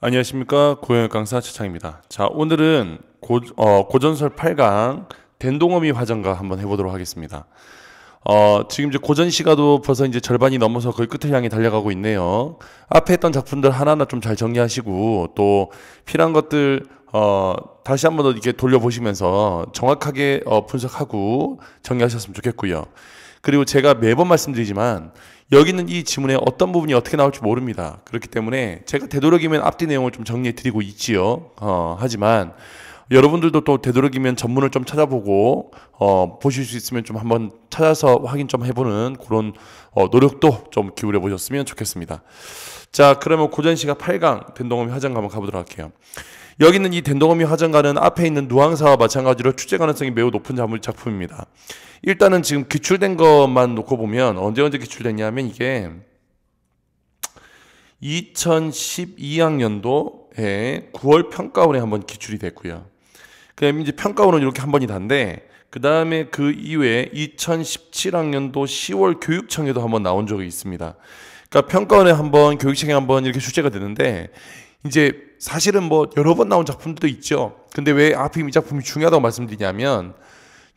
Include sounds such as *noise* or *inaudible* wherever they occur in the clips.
안녕하십니까 고영의 강사 최창입니다. 자 오늘은 고, 어, 고전설 8강 된동어미 화전가 한번 해보도록 하겠습니다. 어, 지금 이제 고전 시가도 벌써 이제 절반이 넘어서 거의 끝을 향해 달려가고 있네요. 앞에 했던 작품들 하나하나 좀 잘 정리하시고 또 필요한 것들 어, 다시 한번 이렇게 돌려보시면서 정확하게 어, 분석하고 정리하셨으면 좋겠고요. 그리고 제가 매번 말씀드리지만 여기 있는 이 지문에 어떤 부분이 어떻게 나올지 모릅니다. 그렇기 때문에 제가 되도록이면 앞뒤 내용을 좀 정리해 드리고 있지요. 어, 하지만 여러분들도 또 되도록이면 전문을 좀 찾아보고 어, 보실 수 있으면 좀 한번 찾아서 확인 좀 해보는 그런 어, 노력도 좀 기울여 보셨으면 좋겠습니다. 자, 그러면 고전 씨가 8강 된동음 화장 한번 가보도록 할게요. 여기 있는 이 덴동어미 화장가는 앞에 있는 누앙사와 마찬가지로 출제 가능성이 매우 높은 작품입니다. 일단은 지금 기출된 것만 놓고 보면 언제 언제 기출됐냐면 이게 2012학년도에 9월 평가원에 한번 기출이 됐고요. 그다음 이제 평가원은 이렇게 한 번이 단데 그 다음에 그이외에 2017학년도 10월 교육청에도 한번 나온 적이 있습니다. 그러니까 평가원에 한번 교육청에 한번 이렇게 출제가 되는데 이제 사실은 뭐 여러 번 나온 작품도 들 있죠. 근데 왜 하필 이 작품이 중요하다고 말씀드리냐면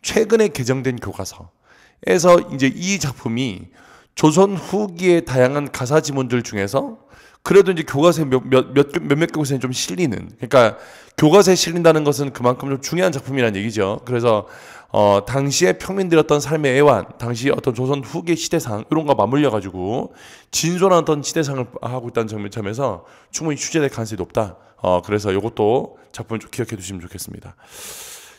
최근에 개정된 교과서에서 이제 이 작품이 조선 후기의 다양한 가사 지문들 중에서 그래도 이제 교과서에 몇몇몇몇 교과서에 좀 실리는 그러니까 교과서에 실린다는 것은 그만큼 좀 중요한 작품이라는 얘기죠. 그래서 어당시에 평민들었던 삶의 애환, 당시 어떤 조선 후기 시대상 이런 거 맞물려 가지고 진솔한 어떤 시대상을 하고 있다는 점에서 충분히 취재될 가능성이 높다. 어 그래서 이것도 작품을 좀 기억해 두시면 좋겠습니다.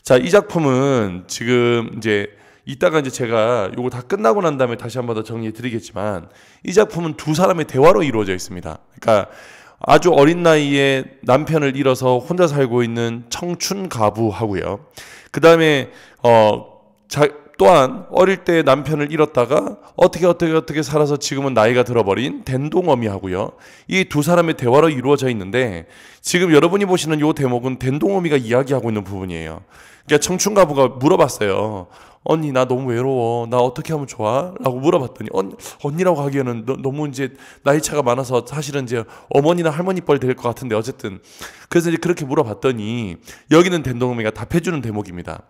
자, 이 작품은 지금 이제 이따가 이제 제가 이거다 끝나고 난 다음에 다시 한 번 더 정리해 드리겠지만 이 작품은 두 사람의 대화로 이루어져 있습니다. 그러니까 아주 어린 나이에 남편을 잃어서 혼자 살고 있는 청춘 가부하고요. 그 다음에 어 자, 또한 어릴 때 남편을 잃었다가 어떻게 어떻게 어떻게 살아서 지금은 나이가 들어버린 된동어미하고요. 이 두 사람의 대화로 이루어져 있는데 지금 여러분이 보시는 이 대목은 된동어미가 이야기하고 있는 부분이에요. 그러니까 청춘가부가 물어봤어요. 언니 나 너무 외로워. 나 어떻게 하면 좋아? 라고 물어봤더니 언, 언니라고 하기에는 너, 무 이제 나이 차가 많아서 사실은 이제 어머니나 할머니 뻘될 것 같은데 어쨌든 그래서 이제 그렇게 물어봤더니 여기는 된동미가 답해주는 대목입니다.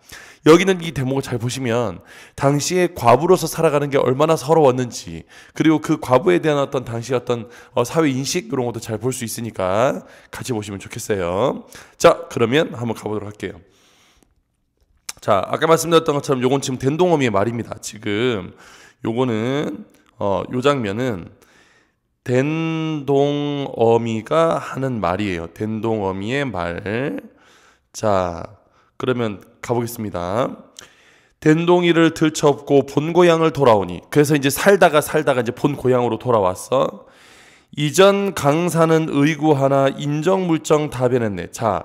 여기는 이 대목을 잘 보시면 당시에 과부로서 살아가는 게 얼마나 서러웠는지 그리고 그 과부에 대한 어떤 당시 어떤 어, 사회 인식 그런 것도 잘 볼 수 있으니까 같이 보시면 좋겠어요. 자 그러면 한번 가보도록 할게요. 자, 아까 말씀드렸던 것처럼 요건 지금 된동어미의 말입니다. 지금 요거는 어, 요 장면은 된동어미가 하는 말이에요. 된동어미의 말. 자, 그러면 가보겠습니다. 된동이를 들쳐업고 본 고향을 돌아오니 그래서 이제 살다가 살다가 이제 본 고향으로 돌아왔어. 이전 강사는 의구하나 인정물정 다변했네. 자,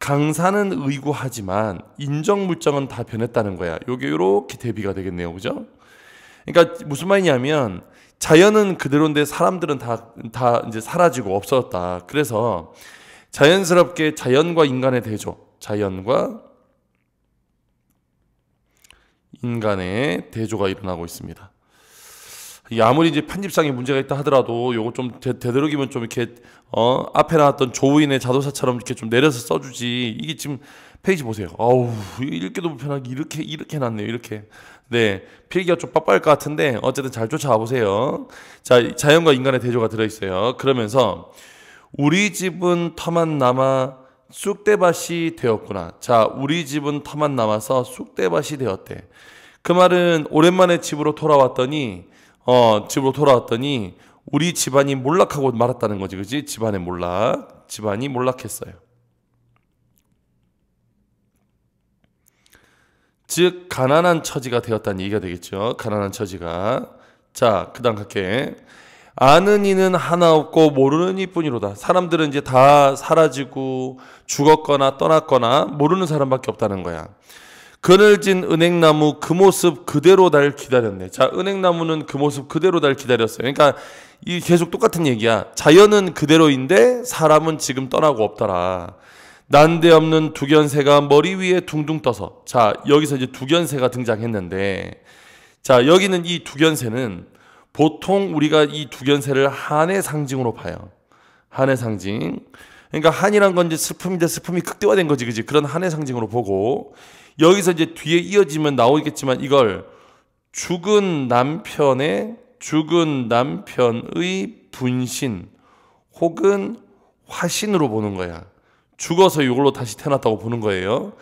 강사는 의구하지만 인정 물정은 다 변했다는 거야. 요게 이렇게 대비가 되겠네요. 그죠? 그러니까 무슨 말이냐면 자연은 그대로인데 사람들은 다, 다 이제 사라지고 없어졌다. 그래서 자연스럽게 자연과 인간의 대조, 자연과 인간의 대조가 일어나고 있습니다. 아무리 이제 편집상에 문제가 있다 하더라도 요거 좀 되, 되도록이면 좀 이렇게 어 앞에 나왔던 조우인의 자도사처럼 이렇게 좀 내려서 써주지 이게 지금 페이지 보세요. 아우 읽기도 불편하게 이렇게 이렇게 났네요. 이렇게 네 필기가 좀 빡빡할 것 같은데 어쨌든 잘 쫓아와 보세요. 자 자연과 인간의 대조가 들어있어요. 그러면서 우리 집은 터만 남아 쑥대밭이 되었구나. 자 우리 집은 터만 남아서 쑥대밭이 되었대. 그 말은 오랜만에 집으로 돌아왔더니 어, 집으로 돌아왔더니 우리 집안이 몰락하고 말았다는 거지, 그지? 집안에 몰락, 집안이 몰락했어요. 즉 가난한 처지가 되었다는 얘기가 되겠죠. 가난한 처지가. 자, 그다음 갈게. 아는 이는 하나 없고 모르는 이뿐이로다. 사람들은 이제 다 사라지고 죽었거나 떠났거나 모르는 사람밖에 없다는 거야. 그늘진 은행나무 그 모습 그대로 날 기다렸네. 자, 은행나무는 그 모습 그대로 날 기다렸어요. 그러니까 이 계속 똑같은 얘기야. 자연은 그대로인데 사람은 지금 떠나고 없더라. 난데없는 두견새가 머리 위에 둥둥 떠서 자, 여기서 이제 두견새가 등장했는데 자, 여기는 이 두견새는 보통 우리가 이 두견새를 한의 상징으로 봐요. 한의 상징. 그러니까 한이란 건 이제 슬픔인데 슬픔이 극대화된 거지, 그지? 그런 한의 상징으로 보고 여기서 이제 뒤에 이어지면 나오겠지만 이걸 죽은 남편의 죽은 남편의 분신 혹은 화신으로 보는 거야. 죽어서 이걸로 다시 태어났다고 보는 거예요.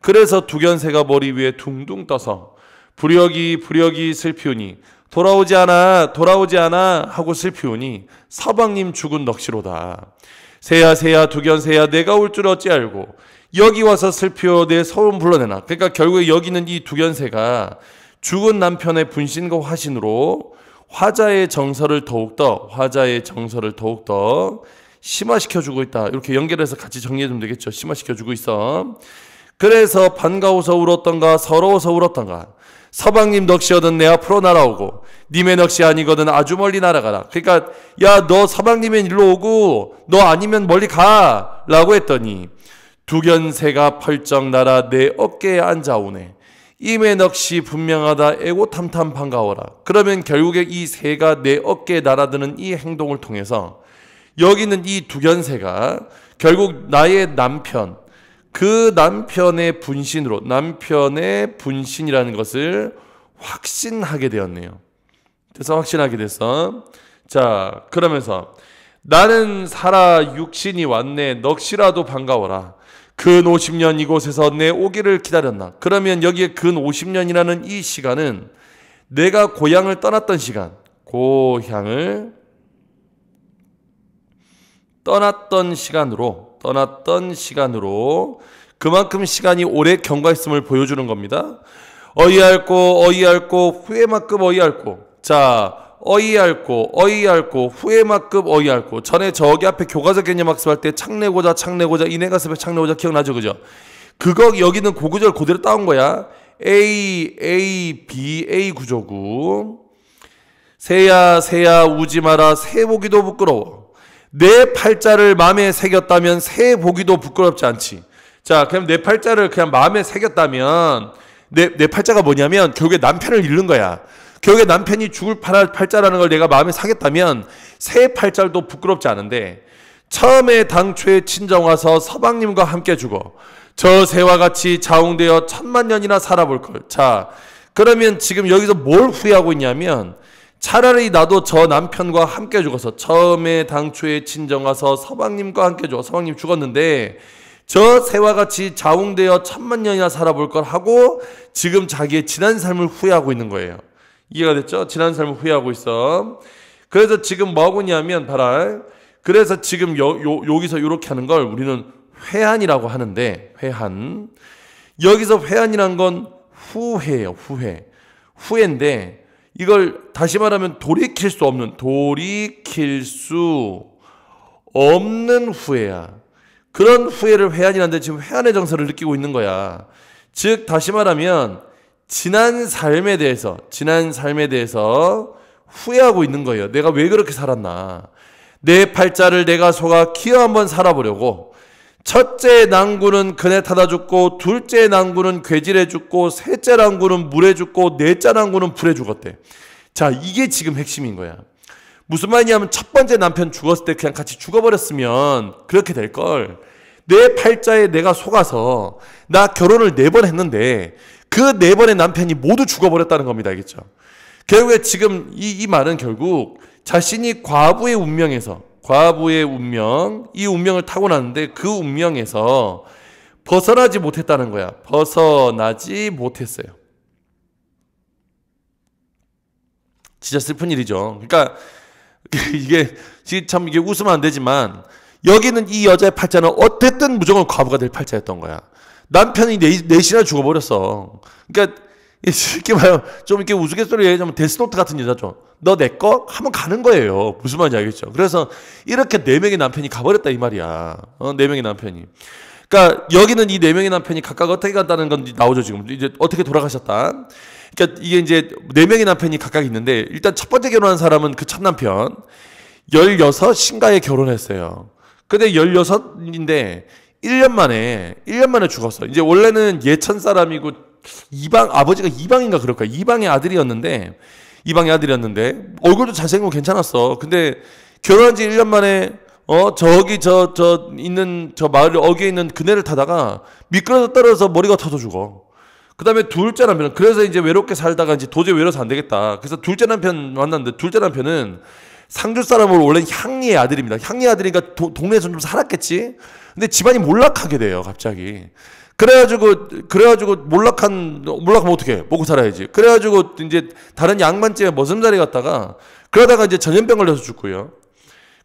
그래서 두견새가 머리 위에 둥둥 떠서 불역이 불역이 슬피우니 돌아오지 않아 돌아오지 않아 하고 슬피우니 서방님 죽은 넋이로다. 새야 새야 두견 새야 내가 올 줄 어찌 알고 여기 와서 슬피어 내서운 불러내나. 그러니까 결국에 여기는 이 두견새가 죽은 남편의 분신과 화신으로 화자의 정서를 더욱더 화자의 정서를 더욱더 심화시켜 주고 있다. 이렇게 연결해서 같이 정리해 주면 되겠죠. 심화시켜 주고 있어. 그래서 반가워서 울었던가 서러워서 울었던가 서방님 넋이 얻은 내 앞으로 날아오고 님의 넋이 아니거든 아주 멀리 날아가라. 그러니까 야 너 서방님은 일로 오고 너 아니면 멀리 가라고 했더니 두견새가 펄쩍 날아 내 어깨에 앉아오네. 임의 넋이 분명하다 애고탐탐 반가워라. 그러면 결국에 이 새가 내 어깨에 날아드는 이 행동을 통해서 여기 있는 이 두견새가 결국 나의 남편, 그 남편의 분신으로 남편의 분신이라는 것을 확신하게 되었네요. 그래서 확신하게 됐어. 자, 그러면서 나는 살아 육신이 왔네. 넋이라도 반가워라. 근 50년 이곳에서 내 오기를 기다렸나. 그러면 여기에 근 50년이라는 이 시간은 내가 고향을 떠났던 시간, 고향을 떠났던 시간으로 떠났던 시간으로 그만큼 시간이 오래 경과했음을 보여주는 겁니다. 어이할고 어이할고 후회만큼 어이할고 자 어이할고 어이할고 후회만큼 어이할고 전에 저기 앞에 교과적 개념 학습할 때 창내고자 창내고자 인해가습에 창내고자 기억나죠 그죠? 그거 여기는 고구절 고대로 따온 거야. A A B A 구조구 새야 새야 우지 마라 새보기도 부끄러워 내 팔자를 마음에 새겼다면 새 보기도 부끄럽지 않지. 자, 그럼 내 팔자를 그냥 마음에 새겼다면 내, 내 팔자가 뭐냐면 결국에 남편을 잃는 거야. 결국에 남편이 죽을 팔자라는 걸 내가 마음에 사겠다면 새 팔자도 부끄럽지 않은데 처음에 당초에 친정 와서 서방님과 함께 죽어 저 새와 같이 자웅되어 천만 년이나 살아볼 걸. 자, 그러면 지금 여기서 뭘 후회하고 있냐면 차라리 나도 저 남편과 함께 죽어서 처음에 당초에 친정 가서 서방님과 함께 죽어 서방님 죽었는데 저 새와 같이 자웅되어 천만 년이나 살아볼 걸 하고 지금 자기의 지난 삶을 후회하고 있는 거예요. 이해가 됐죠? 지난 삶을 후회하고 있어. 그래서 지금 뭐하고냐면 봐라. 그래서 지금 여, 요, 여기서 이렇게 하는 걸 우리는 회한이라고 하는데 회한 여기서 회한이란 건 후회예요. 후회 후회인데 이걸 다시 말하면 돌이킬 수 없는 돌이킬 수 없는 후회야. 그런 후회를 회한이란데 지금 회한의 정서를 느끼고 있는 거야. 즉 다시 말하면 지난 삶에 대해서 지난 삶에 대해서 후회하고 있는 거예요. 내가 왜 그렇게 살았나? 내 팔자를 내가 속아 키어 한번 살아보려고 첫째 낭군은 그네 타다 죽고 둘째 낭군은 괴질에 죽고 셋째 낭군은 물에 죽고 넷째 낭군은 불에 죽었대. 자, 이게 지금 핵심인 거야. 무슨 말이냐면 첫 번째 남편 죽었을 때 그냥 같이 죽어버렸으면 그렇게 될 걸. 내 팔자에 내가 속아서 나 결혼을 네 번 했는데 그 네 번의 남편이 모두 죽어버렸다는 겁니다. 알겠죠? 결국에 지금 이, 이 말은 결국 자신이 과부의 운명에서 과부의 운명, 이 운명을 타고났는데 그 운명에서 벗어나지 못했다는 거야. 벗어나지 못했어요. 진짜 슬픈 일이죠. 그러니까 *laughs* 이게 참 이게 웃으면 안 되지만 여기는 이 여자의 팔자는 어쨌든 무조건 과부가 될 팔자였던 거야. 남편이 넷이나 죽어버렸어. 그러니까 쉽게 말하면 좀 이렇게 우스갯소리 로얘기하면 데스노트 같은 여자죠. 너내 거? 하면 가는 거예요. 무슨 말인지 알겠죠? 그래서 이렇게 네 명의 남편이 가버렸다 이 말이야. 어, 네 명의 남편이. 그러니까 여기는 이 네 명의 남편이 각각 어떻게 간다는 건 나오죠 지금 이제 어떻게 돌아가셨다. 그러니까 이게 이제 네 명의 남편이 각각 있는데 일단 첫 번째 결혼한 사람은 그 첫 남편 16 신가에 결혼했어요. 근데 16인데 1년 만에 1년 만에 죽었어. 이제 원래는 예천 사람이고 이방 아버지가 이방인가 그럴까 이방의 아들이었는데 이방의 아들이었는데 얼굴도 잘생기고 괜찮았어. 근데 결혼한 지 1년 만에 어 저기 저저 저 있는 저 마을 어귀에 있는 그네를 타다가 미끄러져 떨어져서 머리가 터져 죽어. 그다음에 둘째 남편 그래서 이제 외롭게 살다가 이제 도저히 외로워서 안 되겠다. 그래서 둘째 남편 만났는데 둘째 남편은 상주 사람으로 원래 향리의 아들입니다. 향리 의 아들이니까 도, 동네에서 좀 살았겠지. 근데 집안이 몰락하게 돼요 갑자기. 그래가지고 그래가지고 몰락한 몰락하면 어떻게 해? 먹고 살아야지. 그래가지고 이제 다른 양반집에 머슴자리 갔다가 그러다가 이제 전염병 걸려서 죽고요.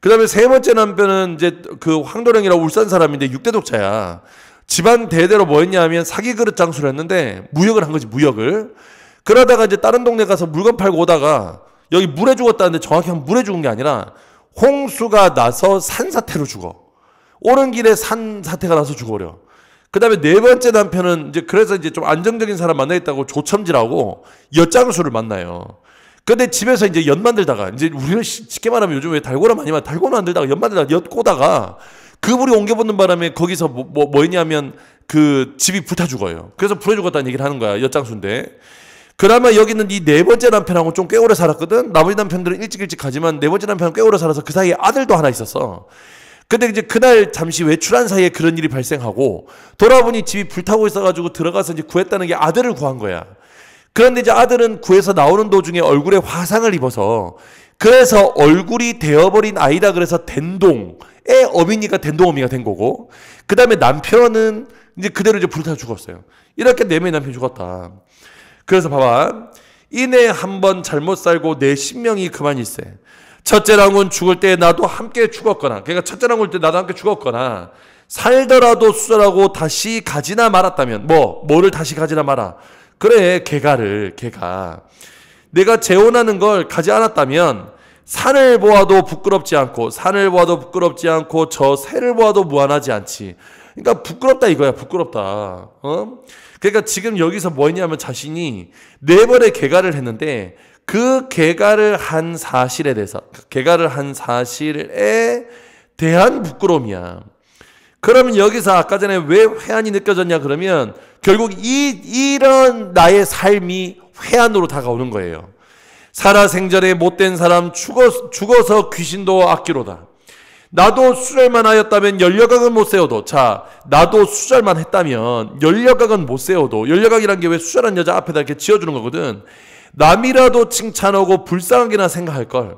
그다음에 세 번째 남편은 이제 그 황도령이라고 울산 사람인데 육대 독자야. 집안 대대로 뭐했냐면 사기 그릇 장수를 했는데 무역을 한 거지 무역을. 그러다가 이제 다른 동네 가서 물건 팔고 오다가 여기 물에 죽었다는데 정확히 하 물에 죽은 게 아니라 홍수가 나서 산사태로 죽어. 오는 길에 산사태가 나서 죽어버려. 그 다음에 네 번째 남편은 이제 그래서 이제 좀 안정적인 사람 만나겠다고 조첨지라고 엿장수를 만나요. 근데 집에서 이제 엿 만들다가 이제 우리는 쉽게 말하면 요즘 왜 달고나 많이 만 달고나 만들다가 엿 만들다가 엿 꼬다가 그분이 옮겨붙는 바람에 거기서 뭐, 뭐, 뭐 했냐면 그 집이 불타 죽어요. 그래서 불타 죽었다는 얘기를 하는 거야. 엿장수인데. 그나마 여기 는이 네 번째 남편하고 좀 꽤 오래 살았거든. 나머지 남편들은 일찍 일찍 가지만 네 번째 남편은 꽤 오래 살아서 그 사이에 아들도 하나 있었어. 근데 이제 그날 잠시 외출한 사이에 그런 일이 발생하고 돌아보니 집이 불타고 있어가지고 들어가서 이제 구했다는 게 아들을 구한 거야. 그런데 이제 아들은 구해서 나오는 도중에 얼굴에 화상을 입어서 그래서 얼굴이 되어버린 아이다 그래서 된동의 어미니가 된동 어미가 된 거고 그 다음에 남편은 이제 그대로 이제 불타 죽었어요. 이렇게 네 명의 남편이 죽었다. 그래서 봐봐. 이내 한 번 잘못 살고 내 신명이 그만 있세. 첫째 랑은 죽을 때 나도 함께 죽었거나, 그러니까 첫째 랑울 때 나도 함께 죽었거나, 살더라도 수절하고 다시 가지나 말았다면, 뭐, 뭐를 다시 가지나 말아. 그래, 개가를, 개가. 내가 재혼하는 걸 가지 않았다면, 산을 보아도 부끄럽지 않고, 산을 보아도 부끄럽지 않고, 저 새를 보아도 무한하지 않지. 그러니까 부끄럽다 이거야, 부끄럽다. 어? 그러니까 지금 여기서 뭐냐면 했 자신이 네 번의 개가를 했는데, 그 개가를 한 사실에 대해서 그 개가를 한 사실에 대한 부끄러움이야. 그러면 여기서 아까 전에 왜 회한이 느껴졌냐 그러면 결국 이 이런 나의 삶이 회한으로 다가오는 거예요. 살아생전에 못된 사람 죽어, 죽어서 귀신도 악기로다. 나도 수절만 하였다면 연려각은 못 세워도 자 나도 수절만 했다면 연려각은 못 세워도 연려각이란 게 왜 수절한 여자 앞에다 이렇게 지어주는 거거든 남이라도 칭찬하고 불쌍하게나 생각할 걸.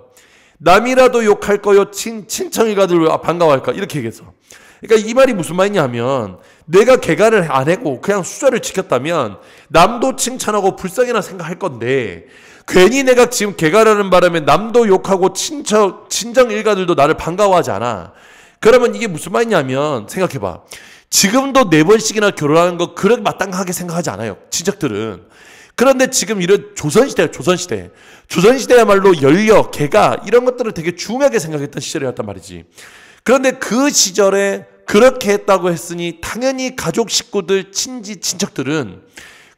남이라도 욕할 거요. 친, 친척이가들 아, 반가워할까. 이렇게 얘기해서. 그러니까 이 말이 무슨 말이냐면 내가 개간을 안 했고 그냥 수저를 지켰다면 남도 칭찬하고 불쌍해나 생각할 건데 괜히 내가 지금 개간하는 바람에 남도 욕하고 친척 친정 일가들도 나를 반가워하지 않아. 그러면 이게 무슨 말이냐면 생각해봐. 지금도 네 번씩이나 결혼하는 거 그렇게 마땅하게 생각하지 않아요. 친척들은 그런데 지금 이런 조선시대 조선시대. 조선시대야말로 연력, 개가 이런 것들을 되게 중요하게 생각했던 시절이었단 말이지. 그런데 그 시절에 그렇게 했다고 했으니 당연히 가족 식구들, 친지, 친척들은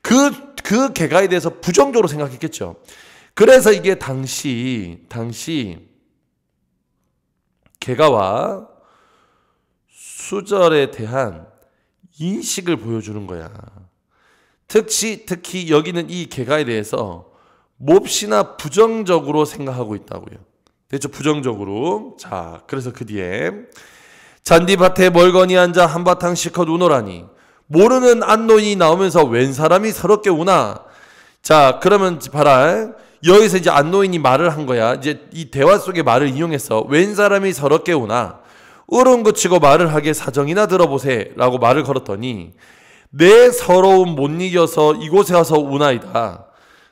그, 그 개가에 대해서 부정적으로 생각했겠죠. 그래서 이게 당시, 당시, 개가와 수절에 대한 인식을 보여주는 거야. 특히 특히 여기는 이 개가에 대해서 몹시나 부정적으로 생각하고 있다고요. 대체 부정적으로. 자, 그래서 그 뒤에 잔디밭에 멀거니 앉아 한바탕 시컷 우노라니 모르는 안노인이 나오면서 웬 사람이 서럽게 우나. 자, 그러면 봐라. 여기서 이제 안노인이 말을 한 거야. 이제 이 대화 속의 말을 이용해서 웬 사람이 서럽게 우나. 으렁거치고 말을 하게 사정이나 들어보세라고 말을 걸었더니 내 서러움 못 이겨서 이곳에 와서 우나이다.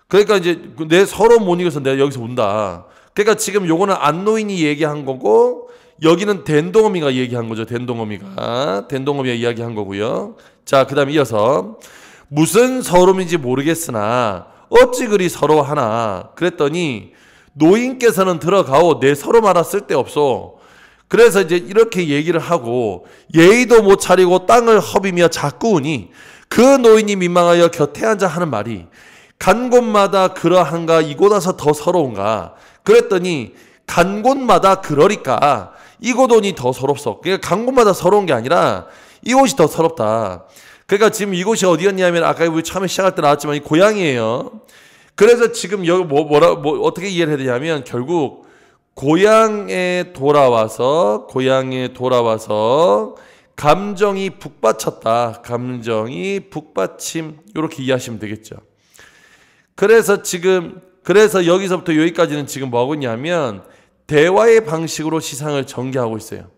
그러니까 이제 내 서러움 못 이겨서 내가 여기서 운다. 그러니까 지금 요거는 안노인이 얘기한 거고 여기는 덴동어미가 얘기한 거죠. 덴동어미가 덴동어미가 이야기한 거고요. 자, 그다음 이어서 무슨 서러움인지 모르겠으나 어찌 그리 서러워하나 그랬더니 노인께서는 들어가오 내 서러움 알았을 때 없소 그래서 이제 이렇게 얘기를 하고 예의도 못 차리고 땅을 허비며 자꾸우니 그 노인이 민망하여 곁에 앉아 하는 말이 간 곳마다 그러한가 이곳에서 더 서러운가 그랬더니 간 곳마다 그러리까 이곳온이 더 서럽소. 그러니까 간 곳마다 서러운 게 아니라 이곳이 더 서럽다. 그러니까 지금 이곳이 어디였냐면 아까 우리 처음에 시작할 때 나왔지만 이 고향이에요. 그래서 지금 여기 뭐, 뭐라 뭐 어떻게 이해를 해야 되냐면 결국 고향에 돌아와서 고향에 돌아와서 감정이 북받쳤다. 감정이 북받침. 이렇게 이해하시면 되겠죠. 그래서 지금 그래서 여기서부터 여기까지는 지금 뭐 하고 있냐면 대화의 방식으로 시상을 전개하고 있어요.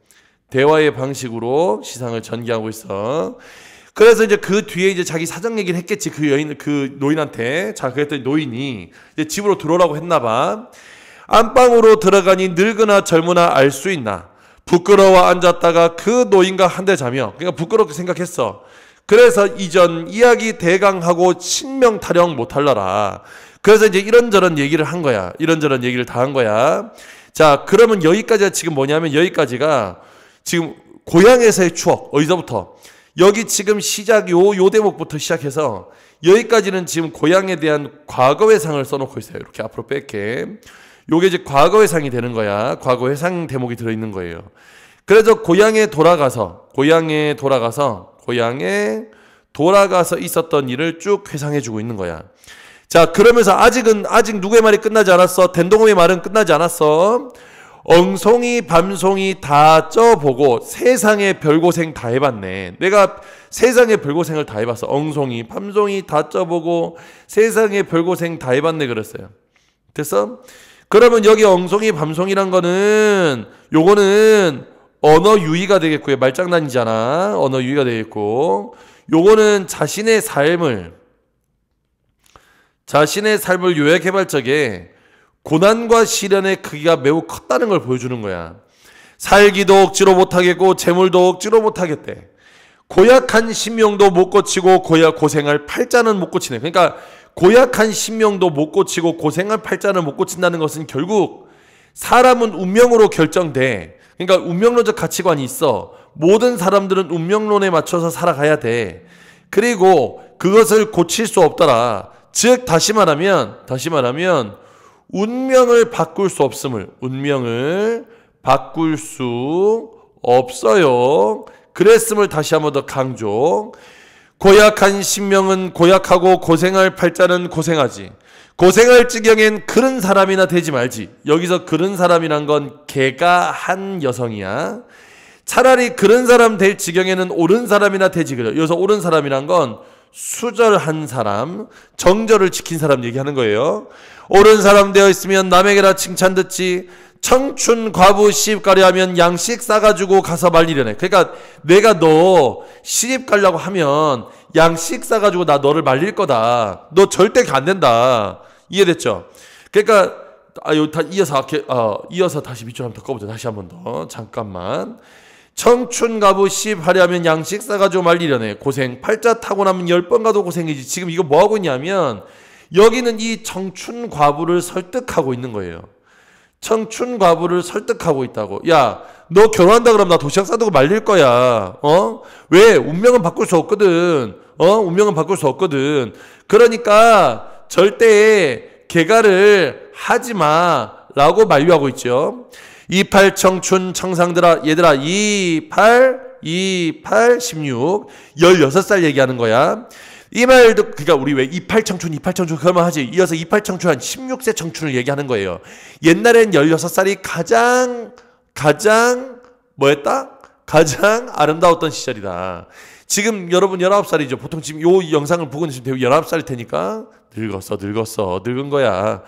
대화의 방식으로 시상을 전개하고 있어. 그래서 이제 그 뒤에 이제 자기 사정 얘기를 했겠지 그 여인 그 노인한테 자 그랬더니 노인이 이제 집으로 들어오라고 했나봐 안방으로 들어가니 늙으나 젊으나 알 수 있나 부끄러워 앉았다가 그 노인과 한 대 자며 그러니까 부끄럽게 생각했어. 그래서 이전 이야기 대강하고 신명 타령 못할라라. 그래서 이제 이런저런 얘기를 한 거야. 이런저런 얘기를 다 한 거야. 자, 그러면 여기까지가 지금 뭐냐면 여기까지가 지금 고향에서의 추억 어디서부터 여기 지금 시작 요, 요 대목부터 시작해서 여기까지는 지금 고향에 대한 과거 회상을 써놓고 있어요. 이렇게 앞으로 뺄게. 요게 이제 과거회상이 되는 거야. 과거회상 대목이 들어있는 거예요. 그래서 고향에 돌아가서, 고향에 돌아가서, 고향에 돌아가서 있었던 일을 쭉 회상해주고 있는 거야. 자, 그러면서 아직은, 아직 누구의 말이 끝나지 않았어. 된동음의 말은 끝나지 않았어. 엉송이, 밤송이 다 쪄보고 세상에 별고생 다 해봤네. 내가 세상에 별고생을 다 해봤어. 엉송이, 밤송이 다 쪄보고 세상에 별고생 다 해봤네. 그랬어요. 됐어? 그러면 여기 엉성이 밤송이란 거는 요거는 언어 유희가 되겠고요. 말장난이잖아. 언어 유희가 되겠고. 요거는 자신의 삶을 자신의 삶을 요약해볼 적에 고난과 시련의 크기가 매우 컸다는 걸 보여주는 거야. 살기도 억지로 못하겠고 재물도 억지로 못하겠대. 고약한 심령도 못 고치고 고야 고생할 팔자는 못 고치네. 그러니까 고약한 신명도 못 고치고 고생한 팔자는못 고친다는 것은 결국 사람은 운명으로 결정돼. 그러니까 운명론적 가치관이 있어. 모든 사람들은 운명론에 맞춰서 살아가야 돼. 그리고 그것을 고칠 수 없더라. 즉 다시 말하면 다시 말하면 운명을 바꿀 수 없음을 운명을 바꿀 수 없어요. 그랬음을 다시 한번 더 강조. 고약한 신명은 고약하고 고생할 팔자는 고생하지. 고생할 지경엔 그런 사람이나 되지 말지. 여기서 그런 사람이란 건 개가 한 여성이야. 차라리 그런 사람 될 지경에는 옳은 사람이나 되지 그래. 여기서 옳은 사람이란 건 수절한 사람, 정절을 지킨 사람 얘기하는 거예요. 옳은 사람 되어 있으면 남에게나 칭찬 듣지, 청춘 과부 시집 가려면 양식 싸가지고 가서 말리려네. 그러니까 내가 너 시집 가려고 하면 양식 싸가지고 나 너를 말릴 거다. 너 절대 안 된다. 이해됐죠? 그러니까 아유 다 이어서 어, 이어서 다시 밑줄 한번 더 꺼보자. 다시 한 번 더. 잠깐만. 청춘 가부 시집 하려면 양식 싸가지고 말리려네. 고생. 팔자 타고 나면 열 번 가도 고생이지. 지금 이거 뭐 하고 있냐면 여기는 이 청춘 과부를 설득하고 있는 거예요. 청춘 과부를 설득하고 있다고. 야, 너 결혼한다 그러면 나 도시락 싸두고 말릴 거야. 어? 왜? 운명은 바꿀 수 없거든. 어? 운명은 바꿀 수 없거든. 그러니까 절대 개가를 하지 마. 라고 만류하고 있죠. 28 청춘 청상들아, 얘들아, 28, 28, 16, 16살 얘기하는 거야. 이 말도 그러니까 우리 왜 이팔청춘 이팔청춘 그러면 하지 이어서 이팔청춘 한 16세 청춘을 얘기하는 거예요. 옛날엔 16살이 가장 가장 뭐였다? 가장 아름다웠던 시절이다. 지금 여러분 19살이죠. 보통 지금 요 영상을 보고 계신 대우 19살 테니까 늙었어 늙었어 늙은 거야.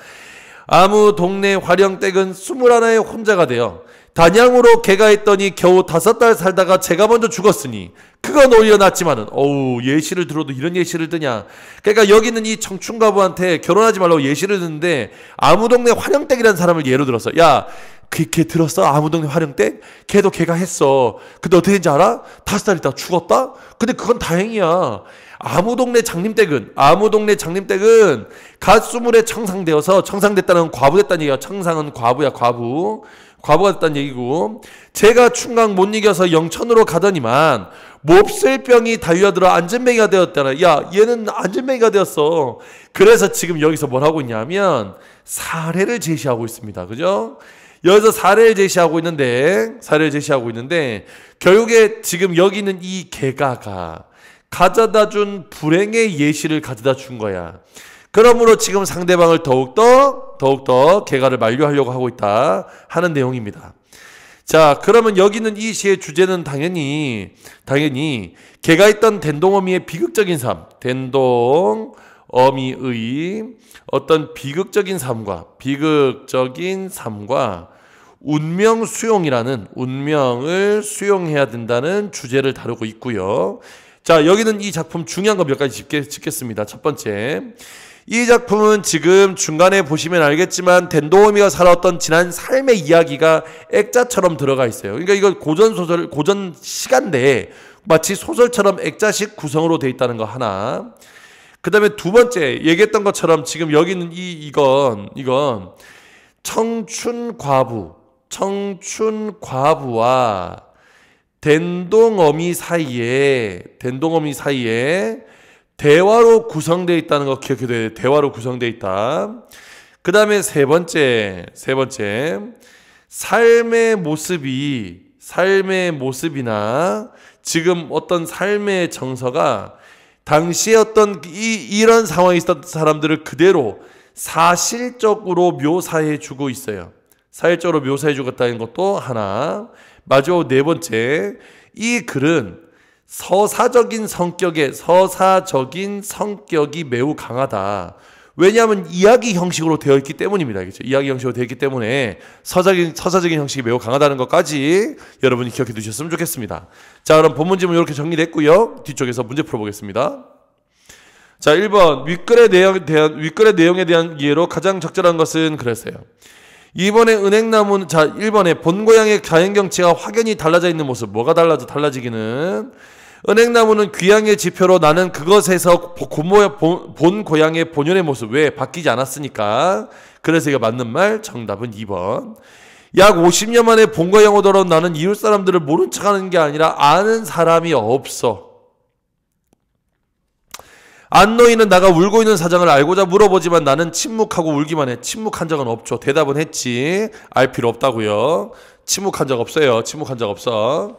아무 동네 화령댁은 2 1의 혼자가 돼요. 단양으로 개가했더니 겨우 다섯 달 살다가 제가 먼저 죽었으니 그건 오히려 낫지만은 어우 예시를 들어도 이런 예시를 드냐 그러니까 여기 있는 이 청춘가부한테 결혼하지 말라고 예시를 드는데 아무 동네 환영댁이라는 사람을 예로 들어서 야 그렇게 들었어? 아무 동네 환영댁? 걔도 걔가 했어 근데 어떻게 된지 알아? 다섯 달 있다 죽었다? 근데 그건 다행이야 아무 동네 장님댁은 아무 동네 장님댁은 갓 스물에 청상되어서 청상됐다는 과부됐다는 얘기야 청상은 과부야 과부 과부가 됐다는 얘기고 제가 충강 못 이겨서 영천으로 가더니만 몹쓸 병이 달려들어 안전뱅이가 되었더라. 야 얘는 안전뱅이가 되었어. 그래서 지금 여기서 뭘 하고 있냐면 사례를 제시하고 있습니다. 그죠? 여기서 사례를 제시하고 있는데 사례를 제시하고 있는데 결국에 지금 여기 있는 이 개가가 가져다 준 불행의 예시를 가져다 준 거야. 그러므로 지금 상대방을 더욱더 더욱더 개가를 만료하려고 하고 있다 하는 내용입니다. 자, 그러면 여기 있는 이 시의 주제는 당연히 당연히 개가 있던 된동어미의 비극적인 삶, 된동어미의 어떤 비극적인 삶과 비극적인 삶과 운명 수용이라는 운명을 수용해야 된다는 주제를 다루고 있고요. 자, 여기는 이 작품 중요한 거 몇 가지 짚겠, 짚겠습니다. 첫 번째, 이 작품은 지금 중간에 보시면 알겠지만 덴도호미가 살았던 지난 삶의 이야기가 액자처럼 들어가 있어요. 그러니까 이거 고전 소설 고전 시간대 마치 소설처럼 액자식 구성으로 돼 있다는 거 하나. 그다음에 두 번째 얘기했던 것처럼 지금 여기는 이 이건 이건 청춘 과부, 청춘 과부와 덴동어미 사이에 덴동어미 사이에 대화로 구성되어 있다는 거 기억해야 돼 대화로 구성되어 있다. 그 다음에 세 번째, 세 번째. 삶의 모습이, 삶의 모습이나 지금 어떤 삶의 정서가 당시에 어떤 이, 이런 상황이 있었던 사람들을 그대로 사실적으로 묘사해 주고 있어요. 사실적으로 묘사해 주겠다는 것도 하나. 마지막 네 번째. 이 글은 서사적인 성격에 서사적인 성격이 매우 강하다. 왜냐하면 이야기 형식으로 되어 있기 때문입니다. 그렇죠? 이야기 형식으로 되어 있기 때문에 서적인, 서사적인 형식이 매우 강하다는 것까지 여러분이 기억해 두셨으면 좋겠습니다. 자, 그럼 본문 지문 이렇게 정리됐고요. 뒤쪽에서 문제 풀어보겠습니다. 자, 1번 윗글의 내용에 대한 윗글의 내용에 대한 이해로 가장 적절한 것은 그랬어요. 이번에 은행나무 자 1번에 본고향의 자연경치가 확연히 달라져 있는 모습 뭐가 달라져 달라지기는 은행나무는 귀향의 지표로 나는 그것에서 본, 본 고향의 본연의 모습 왜 바뀌지 않았으니까 그래서 이거 맞는 말 정답은 2번 약 50년 만에 본고향으로 돌아온 나는 이웃 사람들을 모른 척하는 게 아니라 아는 사람이 없어 안노인은 나가 울고 있는 사정을 알고자 물어보지만 나는 침묵하고 울기만 해. 침묵한 적은 없죠. 대답은 했지. 알 필요 없다고요. 침묵한 적 없어요. 침묵한 적 없어.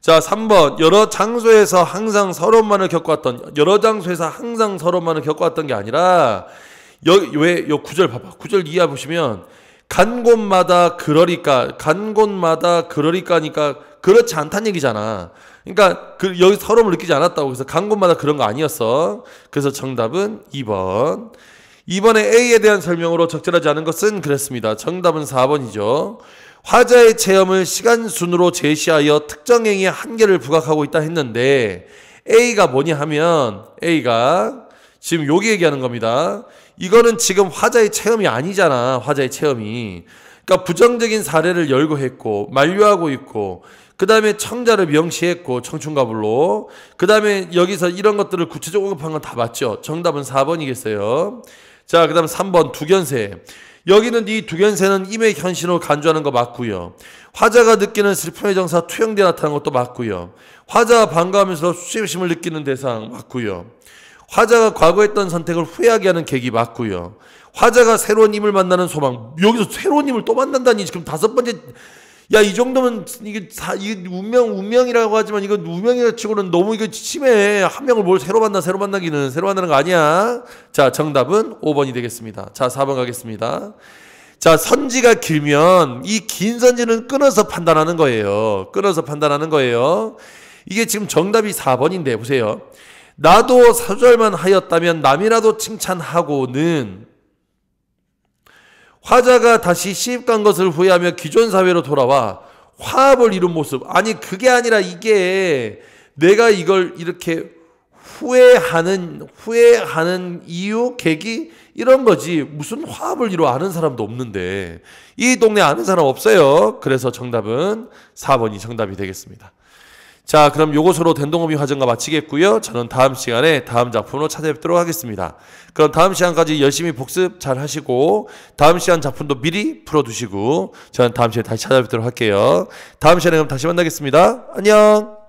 자, 3번. 여러 장소에서 항상 서론만을 겪어왔던, 여러 장소에서 항상 서론만을 겪어왔던 게 아니라, 여, 왜, 요 구절 봐봐. 구절 이해 해 보시면, 간 곳마다 그러니까 간 곳마다 그러니까니까 그렇지 않단 얘기잖아. 그러니까 그 여기 서러움을 느끼지 않았다고 그래서 간 곳마다 그런 거 아니었어. 그래서 정답은 2번. 이번에 A에 대한 설명으로 적절하지 않은 것은 그랬습니다. 정답은 4번이죠. 화자의 체험을 시간 순으로 제시하여 특정 행위의 한계를 부각하고 있다 했는데 A가 뭐냐 하면 A가 지금 여기 얘기하는 겁니다. 이거는 지금 화자의 체험이 아니잖아. 화자의 체험이. 그러니까 부정적인 사례를 열거했고 만류하고 있고 그다음에 청자를 명시했고 청춘가불로 그다음에 여기서 이런 것들을 구체적으로 언급한 건 다 맞죠. 정답은 4번이겠어요. 자, 그다음 3번 두견새 여기는 이두견새는 임의 현신으로 간주하는 거 맞고요. 화자가 느끼는 슬픔의 정사 투영돼 나타난 것도 맞고요. 화자가 반가하면서 수치심을 느끼는 대상 맞고요. 화자가 과거했던 선택을 후회하게 하는 계기 맞고요. 화자가 새로운 힘을 만나는 소망. 여기서 새로운 힘을 또 만난다니 지금 다섯 번째 야 이 정도면 이게 다 이게 운명 운명이라고 하지만 이건 운명이라 치고는 너무 이거 심해. 한 명을 뭘 새로 만나 새로 만나기는 새로 만나는 거 아니야. 자, 정답은 5번이 되겠습니다. 자, 4번 가겠습니다. 자, 선지가 길면 이 긴 선지는 끊어서 판단하는 거예요. 끊어서 판단하는 거예요. 이게 지금 정답이 4번인데 보세요. 나도 사절만 하였다면 남이라도 칭찬하고는 화자가 다시 시집간 것을 후회하며 기존 사회로 돌아와 화합을 이룬 모습. 아니 그게 아니라 이게 내가 이걸 이렇게 후회하는 후회하는 이유 계기 이런 거지 무슨 화합을 이루 아는 사람도 없는데 이 동네 아는 사람 없어요. 그래서 정답은 4번이 정답이 되겠습니다. 자, 그럼 요것으로 된동업이 화전과 마치겠고요. 저는 다음 시간에 다음 작품으로 찾아뵙도록 하겠습니다. 그럼 다음 시간까지 열심히 복습 잘 하시고 다음 시간 작품도 미리 풀어 두시고 저는 다음 시간에 다시 찾아뵙도록 할게요. 다음 시간에 그럼 다시 만나겠습니다. 안녕.